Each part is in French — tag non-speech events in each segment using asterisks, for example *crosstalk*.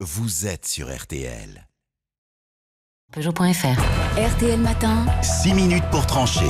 Vous êtes sur RTL. Peugeot.fr. RTL Matin. 6 minutes pour trancher.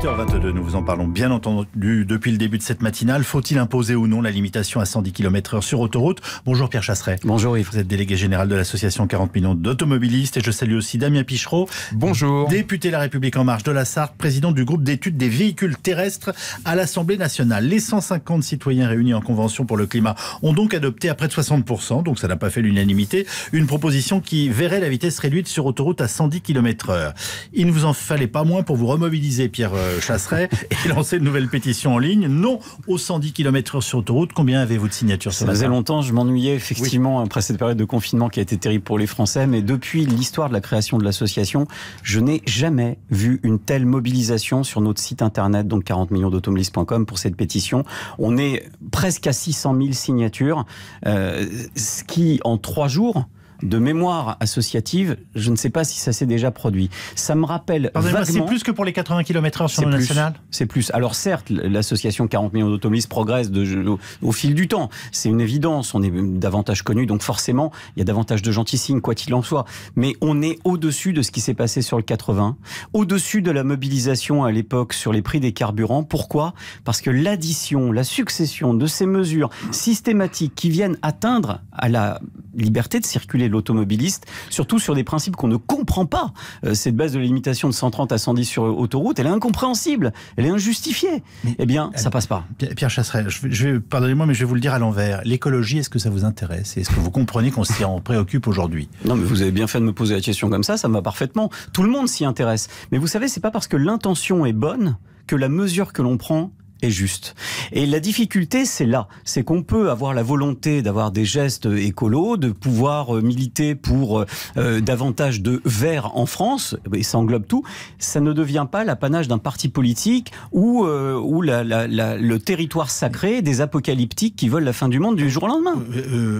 8h22, nous vous en parlons bien entendu depuis le début de cette matinale. Faut-il imposer ou non la limitation à 110 km/h sur autoroute Bonjour Pierre Chasseret. Bonjour Yves. Vous êtes délégué général de l'association 40 millions d'automobilistes et je salue aussi Damien Pichereau. Bonjour. Député de La République En Marche de la Sarthe, président du groupe d'études des véhicules terrestres à l'Assemblée nationale. Les 150 citoyens réunis en convention pour le climat ont donc adopté à près de 60%, donc ça n'a pas fait l'unanimité, une proposition qui verrait la vitesse réduite sur autoroute à à 110 km/h. Il ne vous en fallait pas moins pour vous remobiliser, Pierre euh, Chasseret, *laughs* et lancer une nouvelle pétition en ligne. Non aux 110 km/h sur autoroute. Combien avez-vous de signatures Ça faisait longtemps, je m'ennuyais effectivement après cette période de confinement qui a été terrible pour les Français, mais depuis l'histoire de la création de l'association, je n'ai jamais vu une telle mobilisation sur notre site internet, donc 40 millions d'automobilistes.com pour cette pétition. On est presque à 600 000 signatures, euh, ce qui en trois jours de mémoire associative, je ne sais pas si ça s'est déjà produit. Ça me rappelle vaguement... C'est plus que pour les 80 km/h sur le national C'est plus. Alors certes, l'association 40 millions d'automobilistes progresse de, au, au, fil du temps. C'est une évidence. On est davantage connu, donc forcément, il y a davantage de gentils signes, quoi qu'il en soit. Mais on est au-dessus de ce qui s'est passé sur le 80, au-dessus de la mobilisation à l'époque sur les prix des carburants. Pourquoi Parce que l'addition, la succession de ces mesures systématiques qui viennent atteindre à la liberté de circuler l'automobiliste, surtout sur des principes qu'on ne comprend pas. Euh, cette base de limitation de 130 à 110 sur autoroute, elle est incompréhensible, elle est injustifiée. eh bien, ça euh, passe pas. Pierre Chasseret, je pardonnez-moi, mais je vais vous le dire à l'envers. L'écologie, est-ce que ça vous intéresse Est-ce que vous comprenez qu'on s'y en préoccupe aujourd'hui Non, mais vous avez bien fait de me poser la question comme ça, ça me va parfaitement. Tout le monde s'y intéresse. Mais vous savez, c'est pas parce que l'intention est bonne que la mesure que l'on prend est juste. Et la difficulté, c'est là. C'est qu'on peut avoir la volonté d'avoir des gestes euh, écolos, de pouvoir euh, militer pour euh, davantage de verre en France, et ça englobe tout. Ça ne devient pas l'apanage d'un parti politique ou, ou le territoire sacré des apocalyptiques qui veulent la fin du monde du jour au lendemain.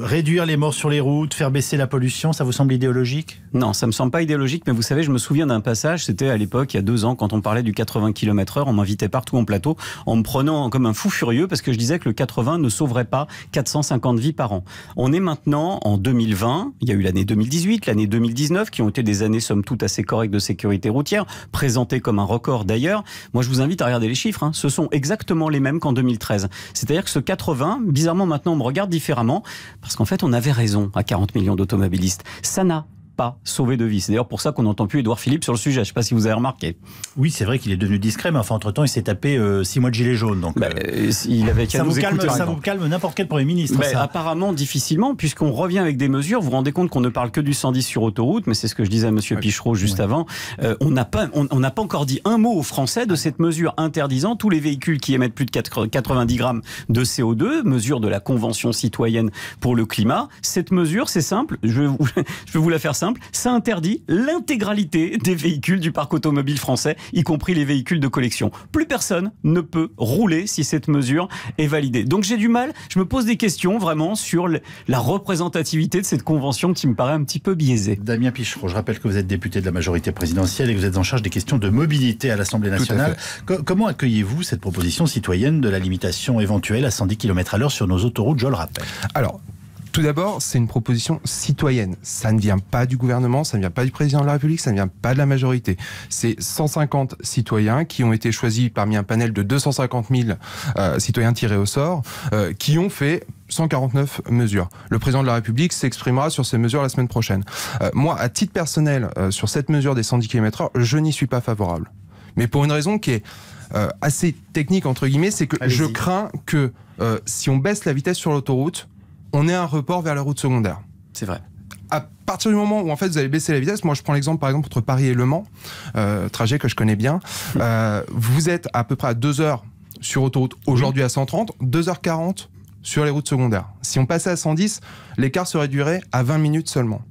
réduire les morts sur les routes, faire baisser la pollution, ça vous semble idéologique Non, ça me semble pas idéologique, mais vous savez, je me souviens d'un passage, c'était à l'époque, il y a deux ans, quand on parlait du 80 km/h, on m'invitait partout en plateau, on prenant comme un fou furieux parce que je disais que le 80 ne sauverait pas 450 vies par an. On est maintenant en 2020, il y a eu l'année 2018, l'année 2019 qui ont été des années somme toute assez correctes de sécurité routière, présentées comme un record d'ailleurs. Moi je vous invite à regarder les chiffres, hein. ce sont exactement les mêmes qu'en 2013. C'est-à-dire que ce 80, bizarrement maintenant on me regarde différemment parce qu'en fait on avait raison à 40 millions d'automobilistes. Ça n'a pas sauver de vie. C'est d'ailleurs pour ça qu'on n'entend plus Édouard Philippe sur le sujet. Je ne sais pas si vous avez remarqué. Oui, c'est vrai qu'il est devenu discret, mais enfin, entre-temps, il s'est tapé euh, six mois de gilet jaune. Donc, bah, euh, il avait ça, vous calme, ça vous calme n'importe quel Premier ministre. Apparemment, difficilement, puisqu'on revient avec des mesures. Vous vous rendez compte qu'on ne parle que du 110 sur autoroute, mais c'est ce que je disais à M. Pichereau juste avant. Euh, on n'a pas, on, n'a pas encore dit un mot aux Français de cette mesure interdisant tous les véhicules qui émettent plus de 90 grammes de CO2, mesure de la Convention citoyenne pour le climat. Cette mesure, c'est simple, je vais vous, *laughs* la faire ça interdit l'intégralité des véhicules du parc automobile français, y compris les véhicules de collection. Plus personne ne peut rouler si cette mesure est validée. Donc j'ai du mal, je me pose des questions vraiment sur la représentativité de cette convention qui me paraît un petit peu biaisée. Damien Pichereau, je rappelle que vous êtes député de la majorité présidentielle et que vous êtes en charge des questions de mobilité à l'Assemblée nationale. comment accueillez-vous cette proposition citoyenne de la limitation éventuelle à 110 km à l'heure sur nos autoroutes, je le rappelle Alors, tout d'abord, c'est une proposition citoyenne. Ça ne vient pas du gouvernement, ça ne vient pas du président de la République, ça ne vient pas de la majorité. C'est 150 citoyens qui ont été choisis parmi un panel de 250 000 euh, citoyens tirés au sort, euh, qui ont fait 149 mesures. Le président de la République s'exprimera sur ces mesures la semaine prochaine. Euh, moi, à titre personnel, sur cette mesure des 110 km/h, je n'y suis pas favorable. Mais pour une raison qui est assez technique, entre guillemets, c'est que je crains que si on baisse la vitesse sur l'autoroute, on est un report vers la route secondaire. C'est vrai à partir du moment où en fait vous allez baisser la vitesse, moi je prends l'exemple par exemple entre Paris et Le Mans, euh, trajet que je connais bien, mmh. euh, vous êtes à peu près à 2 heures sur autoroute aujourd'hui mmh. à 130, 2h40 sur les routes secondaires. Si on passait à 110, l'écart se réduirait à 20 minutes seulement,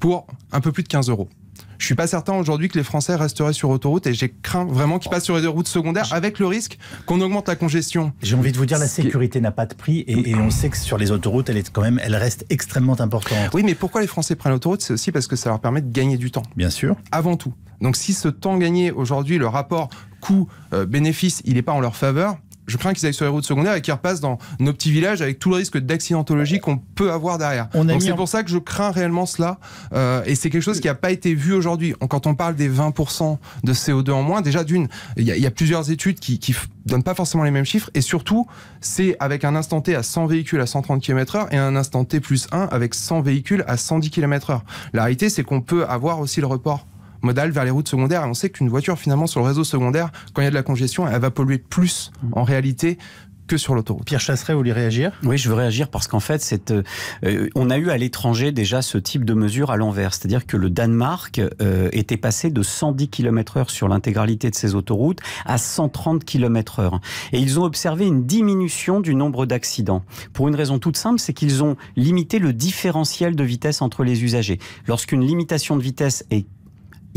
pour un peu plus de 15 euros. Je ne suis pas certain aujourd'hui que les Français resteraient sur autoroute et j'ai craint vraiment qu'ils passent sur des routes secondaires avec le risque qu'on augmente la congestion. J'ai envie de vous dire, la sécurité n'a pas de prix et, on sait que sur les autoroutes, elle est quand même, elle reste extrêmement importante. Oui, mais pourquoi les Français prennent l'autoroute C'est aussi parce que ça leur permet de gagner du temps. Bien sûr. Avant tout. Donc si ce temps gagné aujourd'hui, le rapport coût-bénéfice, euh, il n'est pas en leur faveur, je crains qu'ils aillent sur les routes secondaires et qu'ils repassent dans nos petits villages avec tout le risque d'accidentologie qu'on peut avoir derrière. On Donc c'est pour ça que je crains réellement cela. Euh, et c'est quelque chose qui n'a pas été vu aujourd'hui. Quand on parle des 20% de CO2 en moins, déjà d'une, il y, a plusieurs études qui, qui donnent pas forcément les mêmes chiffres. Et surtout, c'est avec un instant T à 100 véhicules à 130 km/h et un instant T plus 1 avec 100 véhicules à 110 km/h. La réalité, c'est qu'on peut avoir aussi le report vers les routes secondaires. Et on sait qu'une voiture, finalement, sur le réseau secondaire, quand il y a de la congestion, elle va polluer plus mm. en réalité que sur l'autoroute. Pierre Chasseret, vous voulez réagir Oui, je veux réagir parce qu'en fait, euh, euh, on a eu à l'étranger déjà ce type de mesure à l'envers. C'est-à-dire que le Danemark euh, était passé de 110 km/h sur l'intégralité de ses autoroutes à 130 km/h. Et ils ont observé une diminution du nombre d'accidents. Pour une raison toute simple, c'est qu'ils ont limité le différentiel de vitesse entre les usagers. Lorsqu'une limitation de vitesse est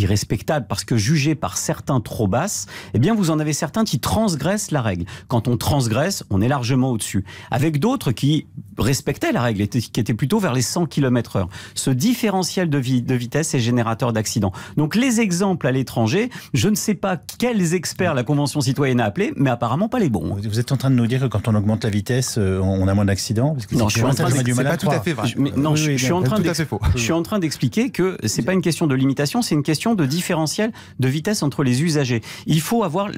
irrespectable parce que jugé par certains trop basse, eh bien vous en avez certains qui transgressent la règle. Quand on transgresse, on est largement au-dessus. Avec d'autres qui respectaient la règle, qui étaient plutôt vers les 100 km/h. Ce différentiel de, de vitesse est générateur d'accidents. Donc les exemples à l'étranger, je ne sais pas quels experts la Convention citoyenne a appelés, mais apparemment pas les bons. Vous êtes en train de nous dire que quand on augmente la vitesse, euh, on a moins d'accidents Non, je suis en train de... pas tout à fait vrai. suis en train je suis en train d'expliquer que c'est pas une question de limitation, c'est une question de différentiel de vitesse entre les usagers. Il faut avoir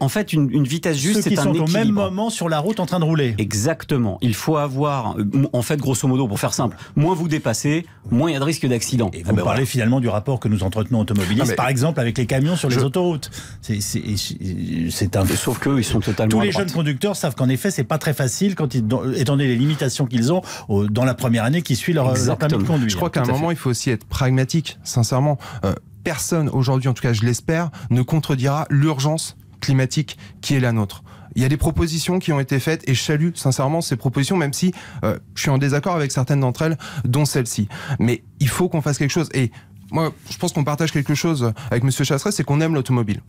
en fait, une, vitesse juste, c'est un sont au même moment sur la route en train de rouler. Exactement. Il faut avoir, euh, en fait, grosso modo, pour faire simple, moins vous dépassez, moins il y a de risque d'accident. Et vous bah, parlez finalement du rapport que nous entretenons automobilistes, par exemple avec les camions sur les autoroutes. C'est un. Sauf que ils sont totalement. Tous les jeunes conducteurs savent qu'en effet, c'est pas très facile quand ils, étant donné les limitations qu'ils ont dans la première année qui suit leur, permis de conduire. Je crois qu'à un moment, il faut aussi être pragmatique, sincèrement. Euh, personne aujourd'hui, en tout cas je l'espère, ne contredira l'urgence climatique qui est la nôtre. Il y a des propositions qui ont été faites et je salue sincèrement ces propositions, même si euh, je suis en désaccord avec certaines d'entre elles, dont celle-ci. Mais il faut qu'on fasse quelque chose. Et moi, je pense qu'on partage quelque chose avec Monsieur Chasseret, c'est qu'on aime l'automobile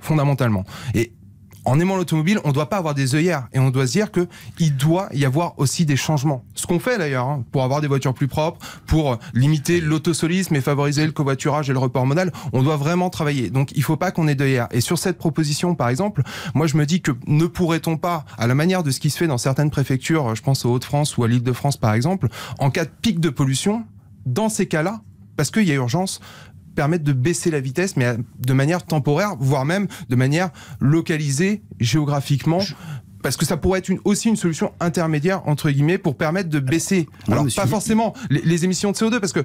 fondamentalement. Et en aimant l'automobile, on ne doit pas avoir des œillères et on doit se dire que il doit y avoir aussi des changements. Ce qu'on fait d'ailleurs hein, pour avoir des voitures plus propres, pour euh, limiter l'autosolisme et favoriser le covoiturage et le report modal, on doit vraiment travailler. Donc il ne faut pas qu'on ait d'œillères. Et sur cette proposition par exemple, moi je me dis que ne pourrait-on pas, à la manière de ce qui se fait dans certaines préfectures, je pense aux Hauts-de-France ou à l'Île-de-France par exemple, en cas de pic de pollution, dans ces cas-là, parce qu'il y a urgence, permettre de baisser la vitesse, mais de manière temporaire, voire même de manière localisée géographiquement. parce que ça pourrait être aussi une solution intermédiaire entre guillemets pour permettre de baisser. Ah Alors pas forcément les, émissions de CO2 parce qu'il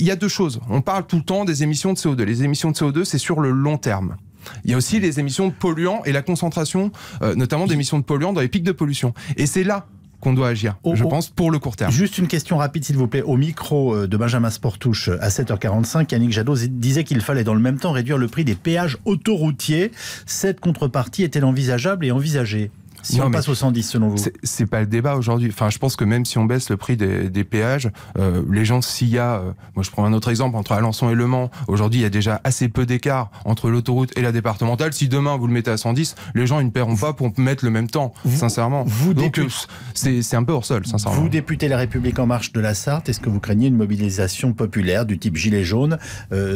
y, a deux choses. On parle tout le temps des émissions de CO2. Les émissions de CO2 c'est sur le long terme. Il y a aussi les émissions de polluants et la concentration, euh, notamment d'émissions de polluants dans les pics de pollution. Et c'est là qu'on doit agir, je pense, pour le court terme. Juste une question rapide, s'il vous plaît. Au micro euh, de Benjamin Sportouche à 7h45, Yannick Jadot disait qu'il fallait dans le même temps réduire le prix des péages autoroutiers. Cette contrepartie est-elle envisageable et envisagée si on passe au 110 selon vous C'est pas le débat aujourd'hui. Enfin, je pense que même si on baisse le prix des, péages, euh, les gens, s'il y a, euh, moi je prends un autre exemple entre Alençon et Le Mans, aujourd'hui il y a déjà assez peu d'écart entre l'autoroute et la départementale. Si demain vous le mettez à 110, les gens ne paieront pas pour mettre le même temps, sincèrement. Vous Donc euh, c'est un peu hors sol, sincèrement. Vous député La République en marche de la Sarthe, est-ce que vous craignez une mobilisation populaire du type gilet jaune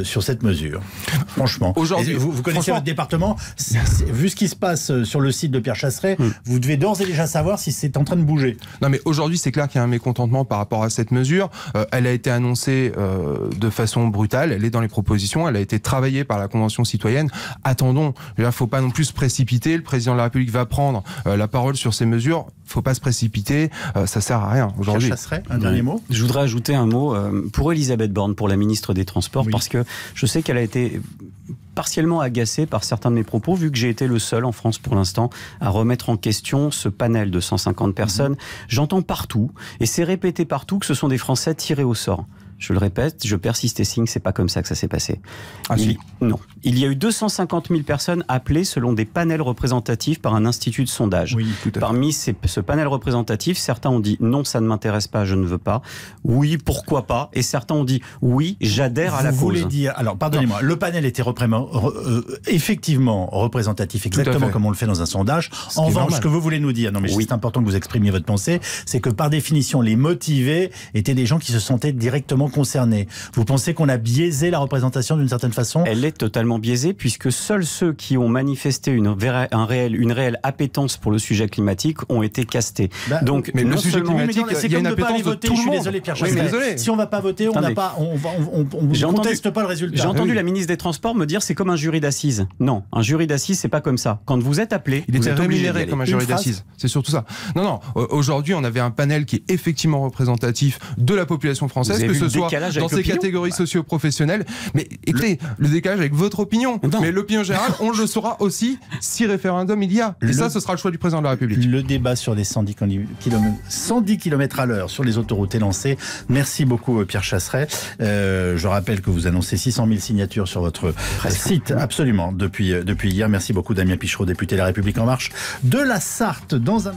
sur cette mesure Franchement, aujourd'hui, vous, connaissez votre département. Vu ce qui se passe sur le site de Pierre Chasseret, hmm vous devez d'ores et déjà savoir si c'est en train de bouger. Non, mais aujourd'hui, c'est clair qu'il y a un mécontentement par rapport à cette mesure. Euh, elle a été annoncée euh, de façon brutale, elle est dans les propositions, elle a été travaillée par la Convention citoyenne. Attendons, il ne faut pas non plus se précipiter, le président de la République va prendre euh, la parole sur ces mesures, il ne faut pas se précipiter, ça sert à rien aujourd'hui. un dernier mot Je voudrais ajouter un mot pour Elisabeth Borne, pour la ministre des Transports, parce que je sais qu'elle a été partiellement agacé par certains de mes propos, vu que j'ai été le seul en France pour l'instant à remettre en question ce panel de 150 personnes. Mhm. J'entends partout, et c'est répété partout, que ce sont des Français tirés au sort je le répète, je persiste et signe, c'est pas comme ça que ça s'est passé. Ah, Non. Il y a eu 250 000 personnes appelées selon des panels représentatifs par un institut de sondage. Oui, Parmi ces, ce panel représentatif, certains ont dit non, ça ne m'intéresse pas, je ne veux pas. Oui, pourquoi pas Et certains ont dit oui, j'adhère à la Vous voulez dire, alors pardonnez-moi, le panel était euh, effectivement représentatif, exactement comme on le fait dans un sondage. en revanche, ce que vous voulez nous dire, non mais oui. c'est important que vous exprimiez votre pensée, c'est que par définition, les motivés étaient des gens qui se sentaient directement concernés Vous pensez qu'on a biaisé la représentation d'une certaine façon Elle est totalement biaisée puisque seuls ceux qui ont manifesté une, un réel, une réelle appétence pour le sujet climatique ont été castés. Bah, Donc, mais le sujet climatique, c'est comme ne pas aller voter. Je suis désolé, Pierre. Si on ne va pas voter, on n'a pas, conteste pas le résultat. J'ai entendu ah la ministre des Transports me dire c'est comme un jury d'assises. Non, un jury d'assises, c'est pas comme ça. Quand vous êtes appelé, il vous êtes obligé comme un jury d'assises. C'est surtout ça. Non, non. Aujourd'hui, on avait un panel qui est effectivement représentatif de la population française, que ce soit dans ces catégories bah. socio-professionnelles. Mais écoutez, le... décalage avec votre opinion, mais l'opinion générale, on le saura aussi si référendum il y a. Et ça, ce sera le choix du président de la République. Le débat sur les 110 km, 110 km à l'heure sur les autoroutes est lancé. Merci beaucoup, euh, Pierre Chasseret. Euh, je rappelle que vous annoncez 600 000 signatures sur votre euh, site, absolument, depuis, depuis hier. Merci beaucoup, Damien Pichereau, député de La République En Marche de la Sarthe, dans un.